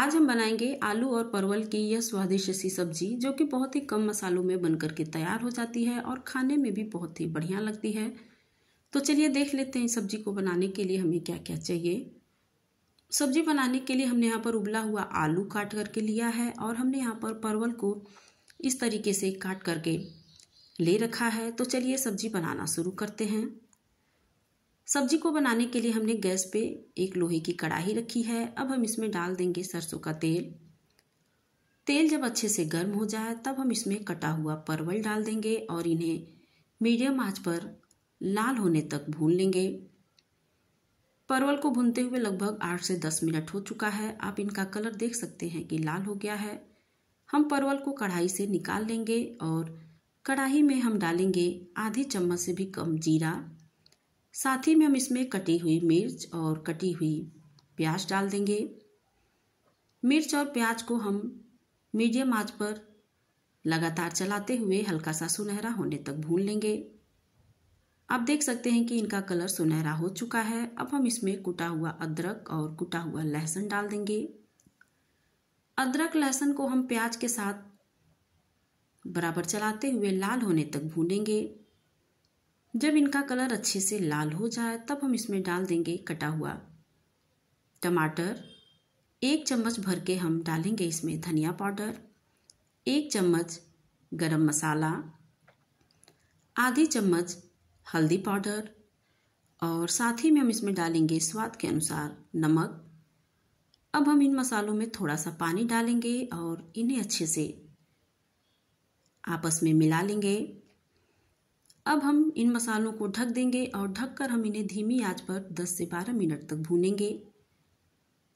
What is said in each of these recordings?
आज हम बनाएंगे आलू और परवल की यह स्वादिष्ट सी सब्जी जो कि बहुत ही कम मसालों में बन करके तैयार हो जाती है और खाने में भी बहुत ही बढ़िया लगती है तो चलिए देख लेते हैं सब्जी को बनाने के लिए हमें क्या क्या चाहिए सब्जी बनाने के लिए हमने यहाँ पर उबला हुआ आलू काट करके लिया है और हमने यहाँ पर परवल को इस तरीके से काट करके ले रखा है तो चलिए सब्जी बनाना शुरू करते हैं सब्जी को बनाने के लिए हमने गैस पे एक लोहे की कढ़ाई रखी है अब हम इसमें डाल देंगे सरसों का तेल तेल जब अच्छे से गर्म हो जाए तब हम इसमें कटा हुआ परवल डाल देंगे और इन्हें मीडियम आंच पर लाल होने तक भून लेंगे परवल को भूनते हुए लगभग आठ से दस मिनट हो चुका है आप इनका कलर देख सकते हैं कि लाल हो गया है हम परवल को कढ़ाई से निकाल लेंगे और कढ़ाई में हम डालेंगे आधे चम्मच से भी कम जीरा साथ ही में हम इसमें कटी हुई मिर्च और कटी हुई प्याज डाल देंगे मिर्च और प्याज को हम मीडियम आंच पर लगातार चलाते हुए हल्का सा सुनहरा होने तक भून लेंगे आप देख सकते हैं कि इनका कलर सुनहरा हो चुका है अब हम इसमें कुटा हुआ अदरक और कुटा हुआ लहसुन डाल देंगे अदरक लहसुन को हम प्याज के साथ बराबर चलाते हुए लाल होने तक भूनेंगे जब इनका कलर अच्छे से लाल हो जाए तब हम इसमें डाल देंगे कटा हुआ टमाटर एक चम्मच भर के हम डालेंगे इसमें धनिया पाउडर एक चम्मच गरम मसाला आधी चम्मच हल्दी पाउडर और साथ ही में हम इसमें डालेंगे स्वाद के अनुसार नमक अब हम इन मसालों में थोड़ा सा पानी डालेंगे और इन्हें अच्छे से आपस में मिला लेंगे अब हम इन मसालों को ढक देंगे और ढककर हम इन्हें धीमी आंच पर 10 से 12 मिनट तक भूनेंगे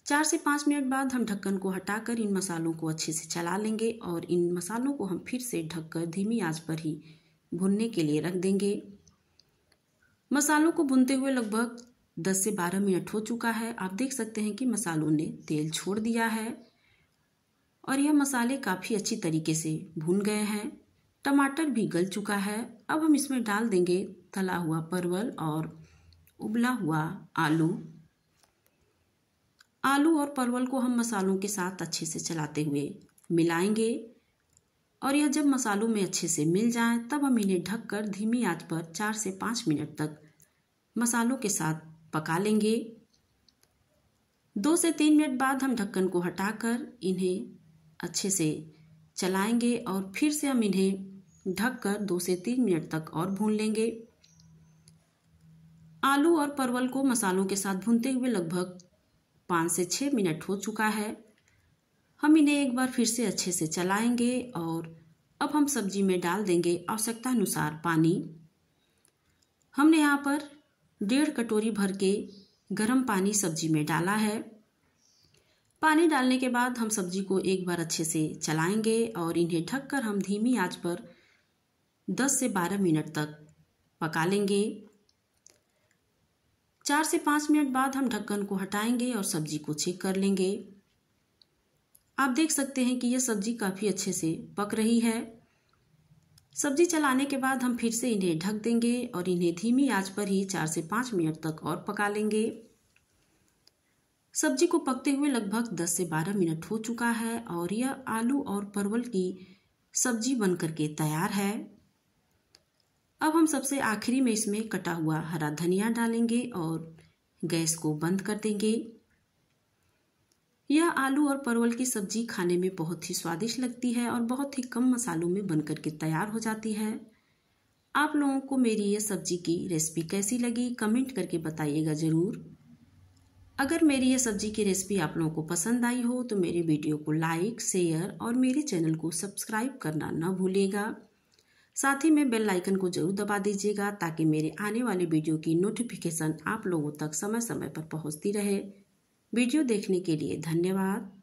चार से पाँच मिनट बाद हम ढक्कन को हटाकर इन मसालों को अच्छे से चला लेंगे और इन मसालों को हम फिर से ढककर धीमी आंच पर ही भुनने के लिए रख देंगे मसालों को भुनते हुए लगभग 10 से 12 मिनट हो चुका है आप देख सकते हैं कि मसालों ने तेल छोड़ दिया है और यह मसाले काफ़ी अच्छी तरीके से भुन गए हैं टमाटर भी गल चुका है अब हम इसमें डाल देंगे तला हुआ परवल और उबला हुआ आलू आलू और परवल को हम मसालों के साथ अच्छे से चलाते हुए मिलाएंगे और यह जब मसालों में अच्छे से मिल जाए तब हम इन्हें ढककर धीमी आंच पर चार से पाँच मिनट तक मसालों के साथ पका लेंगे दो से तीन मिनट बाद हम ढक्कन को हटाकर इन्हें अच्छे से चलाएंगे और फिर से हम इन्हें ढककर दो से तीन मिनट तक और भून लेंगे आलू और परवल को मसालों के साथ भूनते हुए लगभग पाँच से छः मिनट हो चुका है हम इन्हें एक बार फिर से अच्छे से चलाएंगे और अब हम सब्जी में डाल देंगे आवश्यकता अनुसार पानी हमने यहाँ पर डेढ़ कटोरी भर के गर्म पानी सब्जी में डाला है पानी डालने के बाद हम सब्जी को एक बार अच्छे से चलाएंगे और इन्हें ढककर हम धीमी आंच पर 10 से 12 मिनट तक पका लेंगे चार से पाँच मिनट बाद हम ढक्कन को हटाएंगे और सब्जी को छेक कर लेंगे आप देख सकते हैं कि यह सब्जी काफ़ी अच्छे से पक रही है सब्जी चलाने के बाद हम फिर से इन्हें ढक देंगे और इन्हें धीमी आंच पर ही चार से पाँच मिनट तक और पका लेंगे सब्जी को पकते हुए लगभग दस से बारह मिनट हो चुका है और यह आलू और परवल की सब्जी बनकर के तैयार है अब हम सबसे आखिरी में इसमें कटा हुआ हरा धनिया डालेंगे और गैस को बंद कर देंगे यह आलू और परवल की सब्जी खाने में बहुत ही स्वादिष्ट लगती है और बहुत ही कम मसालों में बनकर के तैयार हो जाती है आप लोगों को मेरी यह सब्जी की रेसिपी कैसी लगी कमेंट करके बताइएगा ज़रूर अगर मेरी यह सब्जी की रेसिपी आप लोगों को पसंद आई हो तो मेरे वीडियो को लाइक शेयर और मेरे चैनल को सब्सक्राइब करना न भूलेगा साथ ही में बेल आइकन को जरूर दबा दीजिएगा ताकि मेरे आने वाले वीडियो की नोटिफिकेशन आप लोगों तक समय समय पर पहुंचती रहे वीडियो देखने के लिए धन्यवाद